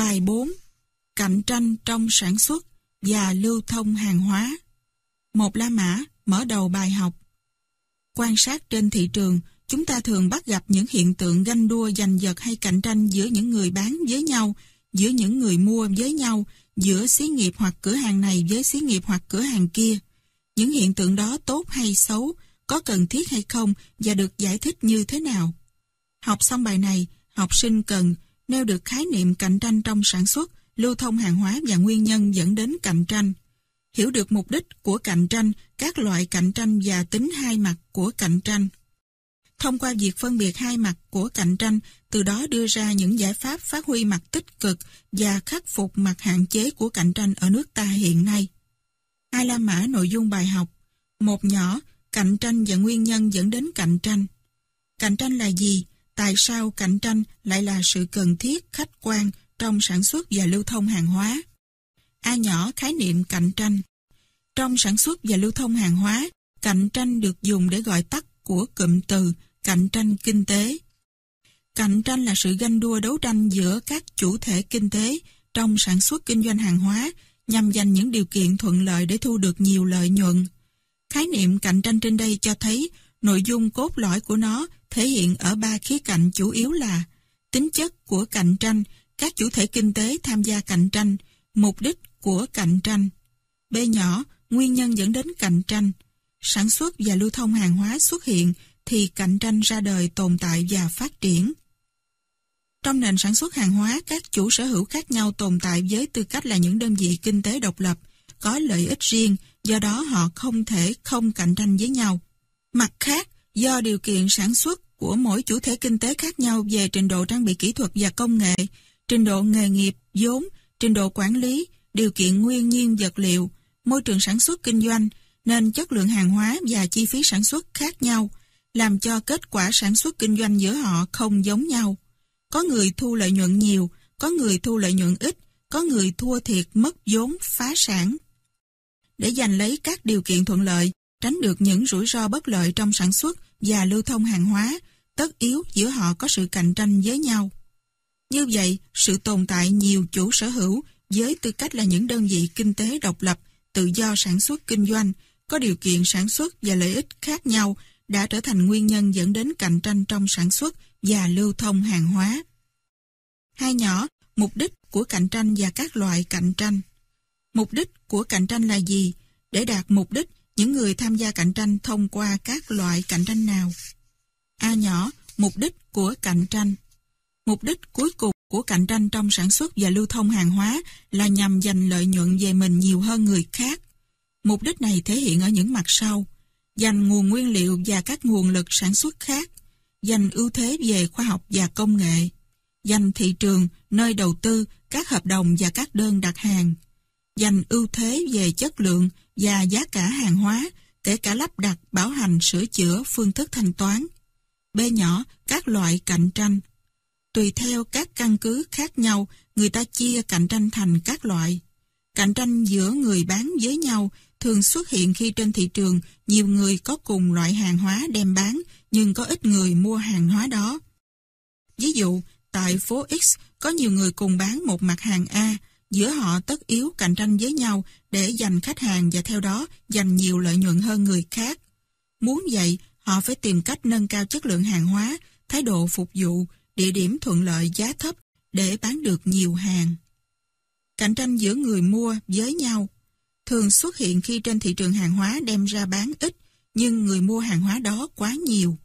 Bài 4. Cạnh tranh trong sản xuất và lưu thông hàng hóa. Một La Mã mở đầu bài học. Quan sát trên thị trường, chúng ta thường bắt gặp những hiện tượng ganh đua giành giật hay cạnh tranh giữa những người bán với nhau, giữa những người mua với nhau, giữa xí nghiệp hoặc cửa hàng này với xí nghiệp hoặc cửa hàng kia. Những hiện tượng đó tốt hay xấu, có cần thiết hay không và được giải thích như thế nào. Học xong bài này, học sinh cần nêu được khái niệm cạnh tranh trong sản xuất, lưu thông hàng hóa và nguyên nhân dẫn đến cạnh tranh. Hiểu được mục đích của cạnh tranh, các loại cạnh tranh và tính hai mặt của cạnh tranh. Thông qua việc phân biệt hai mặt của cạnh tranh, từ đó đưa ra những giải pháp phát huy mặt tích cực và khắc phục mặt hạn chế của cạnh tranh ở nước ta hiện nay. Hai la mã nội dung bài học Một nhỏ, cạnh tranh và nguyên nhân dẫn đến cạnh tranh. Cạnh tranh là gì? tại sao cạnh tranh lại là sự cần thiết khách quan trong sản xuất và lưu thông hàng hóa. A nhỏ khái niệm cạnh tranh. Trong sản xuất và lưu thông hàng hóa, cạnh tranh được dùng để gọi tắt của cụm từ cạnh tranh kinh tế. Cạnh tranh là sự ganh đua đấu tranh giữa các chủ thể kinh tế trong sản xuất kinh doanh hàng hóa nhằm dành những điều kiện thuận lợi để thu được nhiều lợi nhuận. Khái niệm cạnh tranh trên đây cho thấy nội dung cốt lõi của nó thể hiện ở ba khía cạnh chủ yếu là tính chất của cạnh tranh, các chủ thể kinh tế tham gia cạnh tranh, mục đích của cạnh tranh. B nhỏ, nguyên nhân dẫn đến cạnh tranh. Sản xuất và lưu thông hàng hóa xuất hiện thì cạnh tranh ra đời tồn tại và phát triển. Trong nền sản xuất hàng hóa, các chủ sở hữu khác nhau tồn tại với tư cách là những đơn vị kinh tế độc lập, có lợi ích riêng, do đó họ không thể không cạnh tranh với nhau. Mặt khác, do điều kiện sản xuất của mỗi chủ thể kinh tế khác nhau về trình độ trang bị kỹ thuật và công nghệ, trình độ nghề nghiệp, vốn, trình độ quản lý, điều kiện nguyên nhiên vật liệu, môi trường sản xuất kinh doanh, nên chất lượng hàng hóa và chi phí sản xuất khác nhau, làm cho kết quả sản xuất kinh doanh giữa họ không giống nhau. Có người thu lợi nhuận nhiều, có người thu lợi nhuận ít, có người thua thiệt mất vốn, phá sản. Để giành lấy các điều kiện thuận lợi, tránh được những rủi ro bất lợi trong sản xuất và lưu thông hàng hóa, tất yếu giữa họ có sự cạnh tranh với nhau. Như vậy, sự tồn tại nhiều chủ sở hữu với tư cách là những đơn vị kinh tế độc lập, tự do sản xuất kinh doanh, có điều kiện sản xuất và lợi ích khác nhau đã trở thành nguyên nhân dẫn đến cạnh tranh trong sản xuất và lưu thông hàng hóa. Hai nhỏ, mục đích của cạnh tranh và các loại cạnh tranh. Mục đích của cạnh tranh là gì? Để đạt mục đích, những người tham gia cạnh tranh thông qua các loại cạnh tranh nào? A nhỏ, mục đích của cạnh tranh. Mục đích cuối cùng của cạnh tranh trong sản xuất và lưu thông hàng hóa là nhằm giành lợi nhuận về mình nhiều hơn người khác. Mục đích này thể hiện ở những mặt sau. Dành nguồn nguyên liệu và các nguồn lực sản xuất khác. Dành ưu thế về khoa học và công nghệ. Dành thị trường, nơi đầu tư, các hợp đồng và các đơn đặt hàng. Dành ưu thế về chất lượng, và giá cả hàng hóa, kể cả lắp đặt, bảo hành, sửa chữa, phương thức thanh toán. B nhỏ, các loại cạnh tranh. Tùy theo các căn cứ khác nhau, người ta chia cạnh tranh thành các loại. Cạnh tranh giữa người bán với nhau thường xuất hiện khi trên thị trường nhiều người có cùng loại hàng hóa đem bán nhưng có ít người mua hàng hóa đó. Ví dụ, tại phố X có nhiều người cùng bán một mặt hàng A Giữa họ tất yếu cạnh tranh với nhau để giành khách hàng và theo đó giành nhiều lợi nhuận hơn người khác. Muốn vậy, họ phải tìm cách nâng cao chất lượng hàng hóa, thái độ phục vụ, địa điểm thuận lợi giá thấp để bán được nhiều hàng. Cạnh tranh giữa người mua với nhau thường xuất hiện khi trên thị trường hàng hóa đem ra bán ít nhưng người mua hàng hóa đó quá nhiều.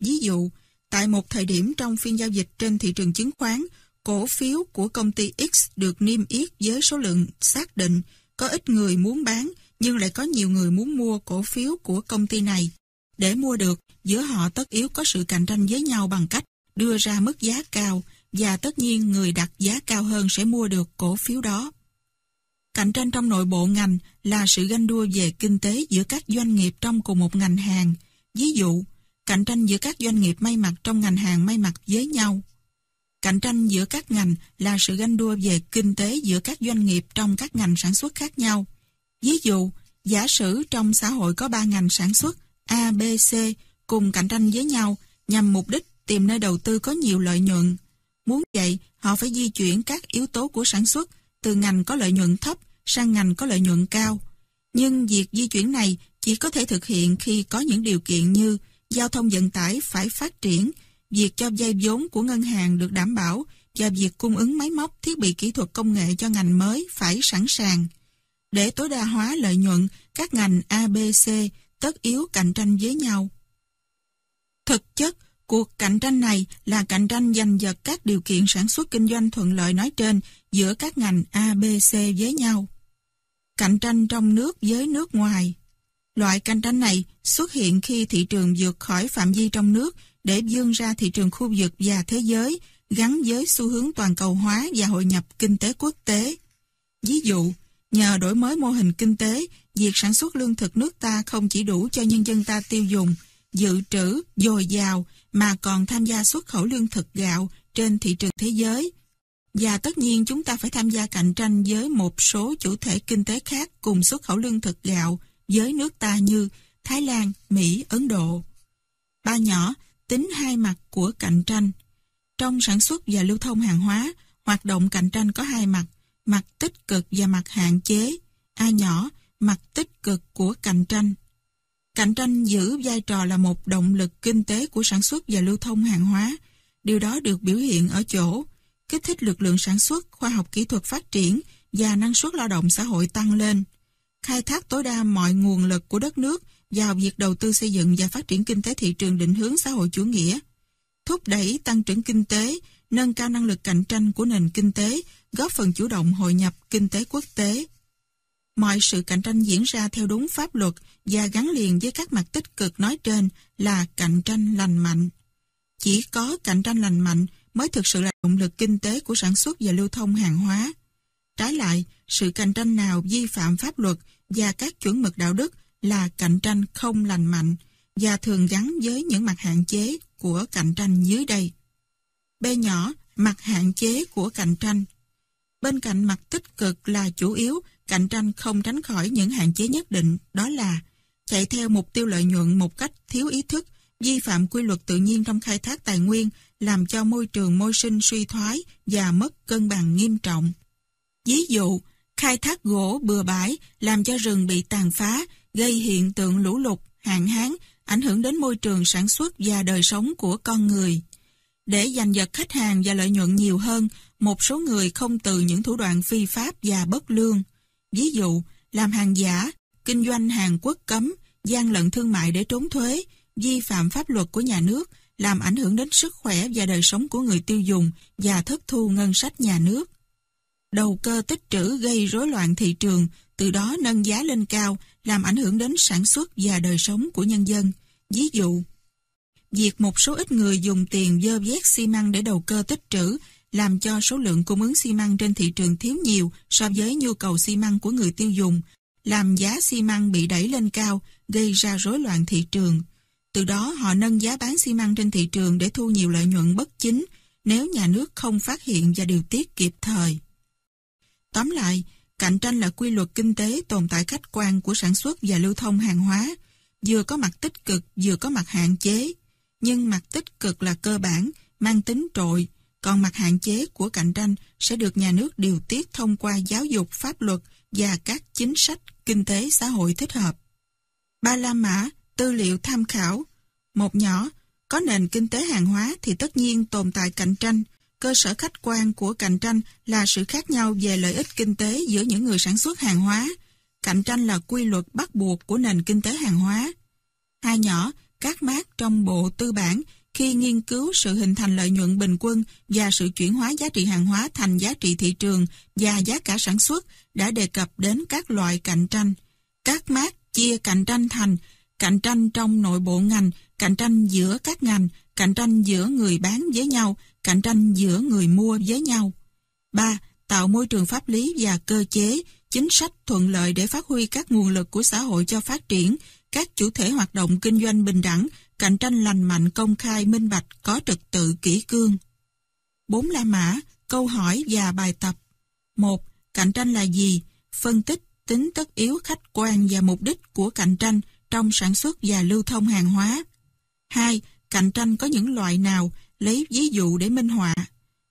Ví dụ, tại một thời điểm trong phiên giao dịch trên thị trường chứng khoán, cổ phiếu của công ty X được niêm yết với số lượng xác định, có ít người muốn bán nhưng lại có nhiều người muốn mua cổ phiếu của công ty này. Để mua được, giữa họ tất yếu có sự cạnh tranh với nhau bằng cách đưa ra mức giá cao và tất nhiên người đặt giá cao hơn sẽ mua được cổ phiếu đó. Cạnh tranh trong nội bộ ngành là sự ganh đua về kinh tế giữa các doanh nghiệp trong cùng một ngành hàng. Ví dụ, cạnh tranh giữa các doanh nghiệp may mặc trong ngành hàng may mặc với nhau. Cạnh tranh giữa các ngành là sự ganh đua về kinh tế giữa các doanh nghiệp trong các ngành sản xuất khác nhau. Ví dụ, giả sử trong xã hội có 3 ngành sản xuất A, B, C cùng cạnh tranh với nhau nhằm mục đích tìm nơi đầu tư có nhiều lợi nhuận. Muốn vậy, họ phải di chuyển các yếu tố của sản xuất từ ngành có lợi nhuận thấp sang ngành có lợi nhuận cao. Nhưng việc di chuyển này chỉ có thể thực hiện khi có những điều kiện như giao thông vận tải phải phát triển, việc cho dây vốn của ngân hàng được đảm bảo và việc cung ứng máy móc thiết bị kỹ thuật công nghệ cho ngành mới phải sẵn sàng. Để tối đa hóa lợi nhuận, các ngành ABC tất yếu cạnh tranh với nhau. Thực chất, cuộc cạnh tranh này là cạnh tranh giành giật các điều kiện sản xuất kinh doanh thuận lợi nói trên giữa các ngành ABC với nhau. Cạnh tranh trong nước với nước ngoài Loại cạnh tranh này xuất hiện khi thị trường vượt khỏi phạm vi trong nước để vươn ra thị trường khu vực và thế giới gắn với xu hướng toàn cầu hóa và hội nhập kinh tế quốc tế. Ví dụ, nhờ đổi mới mô hình kinh tế, việc sản xuất lương thực nước ta không chỉ đủ cho nhân dân ta tiêu dùng, dự trữ, dồi dào mà còn tham gia xuất khẩu lương thực gạo trên thị trường thế giới. Và tất nhiên chúng ta phải tham gia cạnh tranh với một số chủ thể kinh tế khác cùng xuất khẩu lương thực gạo với nước ta như Thái Lan, Mỹ, Ấn Độ. Ba nhỏ, tính hai mặt của cạnh tranh. Trong sản xuất và lưu thông hàng hóa, hoạt động cạnh tranh có hai mặt, mặt tích cực và mặt hạn chế. A nhỏ, mặt tích cực của cạnh tranh. Cạnh tranh giữ vai trò là một động lực kinh tế của sản xuất và lưu thông hàng hóa. Điều đó được biểu hiện ở chỗ kích thích lực lượng sản xuất, khoa học kỹ thuật phát triển và năng suất lao động xã hội tăng lên. Khai thác tối đa mọi nguồn lực của đất nước vào việc đầu tư xây dựng và phát triển kinh tế thị trường định hướng xã hội chủ nghĩa, thúc đẩy tăng trưởng kinh tế, nâng cao năng lực cạnh tranh của nền kinh tế, góp phần chủ động hội nhập kinh tế quốc tế. Mọi sự cạnh tranh diễn ra theo đúng pháp luật và gắn liền với các mặt tích cực nói trên là cạnh tranh lành mạnh. Chỉ có cạnh tranh lành mạnh mới thực sự là động lực kinh tế của sản xuất và lưu thông hàng hóa. Trái lại, sự cạnh tranh nào vi phạm pháp luật và các chuẩn mực đạo đức là cạnh tranh không lành mạnh và thường gắn với những mặt hạn chế của cạnh tranh dưới đây. B nhỏ, mặt hạn chế của cạnh tranh. Bên cạnh mặt tích cực là chủ yếu, cạnh tranh không tránh khỏi những hạn chế nhất định, đó là chạy theo mục tiêu lợi nhuận một cách thiếu ý thức, vi phạm quy luật tự nhiên trong khai thác tài nguyên, làm cho môi trường môi sinh suy thoái và mất cân bằng nghiêm trọng. Ví dụ, khai thác gỗ bừa bãi làm cho rừng bị tàn phá, gây hiện tượng lũ lụt, hạn hán, ảnh hưởng đến môi trường sản xuất và đời sống của con người. Để giành giật khách hàng và lợi nhuận nhiều hơn, một số người không từ những thủ đoạn phi pháp và bất lương. Ví dụ, làm hàng giả, kinh doanh hàng quốc cấm, gian lận thương mại để trốn thuế, vi phạm pháp luật của nhà nước, làm ảnh hưởng đến sức khỏe và đời sống của người tiêu dùng và thất thu ngân sách nhà nước. Đầu cơ tích trữ gây rối loạn thị trường, từ đó nâng giá lên cao, làm ảnh hưởng đến sản xuất và đời sống của nhân dân. Ví dụ, việc một số ít người dùng tiền dơ vét xi măng để đầu cơ tích trữ làm cho số lượng cung ứng xi măng trên thị trường thiếu nhiều so với nhu cầu xi măng của người tiêu dùng, làm giá xi măng bị đẩy lên cao, gây ra rối loạn thị trường. Từ đó họ nâng giá bán xi măng trên thị trường để thu nhiều lợi nhuận bất chính nếu nhà nước không phát hiện và điều tiết kịp thời. Tóm lại, Cạnh tranh là quy luật kinh tế tồn tại khách quan của sản xuất và lưu thông hàng hóa, vừa có mặt tích cực vừa có mặt hạn chế. Nhưng mặt tích cực là cơ bản, mang tính trội, còn mặt hạn chế của cạnh tranh sẽ được nhà nước điều tiết thông qua giáo dục pháp luật và các chính sách kinh tế xã hội thích hợp. Ba La Mã, tư liệu tham khảo. Một nhỏ, có nền kinh tế hàng hóa thì tất nhiên tồn tại cạnh tranh, Cơ sở khách quan của cạnh tranh là sự khác nhau về lợi ích kinh tế giữa những người sản xuất hàng hóa. Cạnh tranh là quy luật bắt buộc của nền kinh tế hàng hóa. Hai nhỏ, các mác trong bộ tư bản khi nghiên cứu sự hình thành lợi nhuận bình quân và sự chuyển hóa giá trị hàng hóa thành giá trị thị trường và giá cả sản xuất đã đề cập đến các loại cạnh tranh. Các mác chia cạnh tranh thành cạnh tranh trong nội bộ ngành, cạnh tranh giữa các ngành, cạnh tranh giữa người bán với nhau, cạnh tranh giữa người mua với nhau. 3. Tạo môi trường pháp lý và cơ chế, chính sách thuận lợi để phát huy các nguồn lực của xã hội cho phát triển, các chủ thể hoạt động kinh doanh bình đẳng, cạnh tranh lành mạnh, công khai, minh bạch, có trật tự, kỷ cương. 4 La Mã, câu hỏi và bài tập. 1. Cạnh tranh là gì? Phân tích, tính tất yếu khách quan và mục đích của cạnh tranh trong sản xuất và lưu thông hàng hóa. 2. Cạnh tranh có những loại nào? lấy ví dụ để minh họa.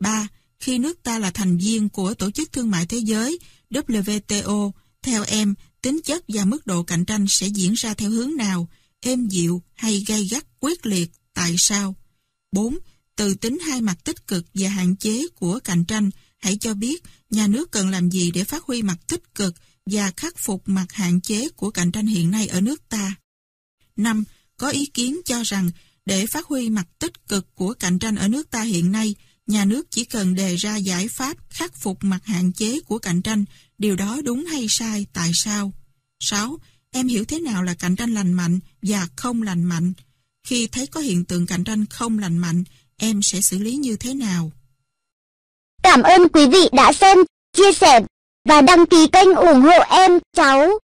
3. Khi nước ta là thành viên của Tổ chức Thương mại Thế giới WTO, theo em, tính chất và mức độ cạnh tranh sẽ diễn ra theo hướng nào, êm dịu hay gay gắt quyết liệt, tại sao? 4. Từ tính hai mặt tích cực và hạn chế của cạnh tranh, hãy cho biết nhà nước cần làm gì để phát huy mặt tích cực và khắc phục mặt hạn chế của cạnh tranh hiện nay ở nước ta. 5. Có ý kiến cho rằng để phát huy mặt tích cực của cạnh tranh ở nước ta hiện nay, nhà nước chỉ cần đề ra giải pháp khắc phục mặt hạn chế của cạnh tranh, điều đó đúng hay sai, tại sao? 6. Em hiểu thế nào là cạnh tranh lành mạnh và không lành mạnh? Khi thấy có hiện tượng cạnh tranh không lành mạnh, em sẽ xử lý như thế nào? Cảm ơn quý vị đã xem, chia sẻ và đăng ký kênh ủng hộ em, cháu.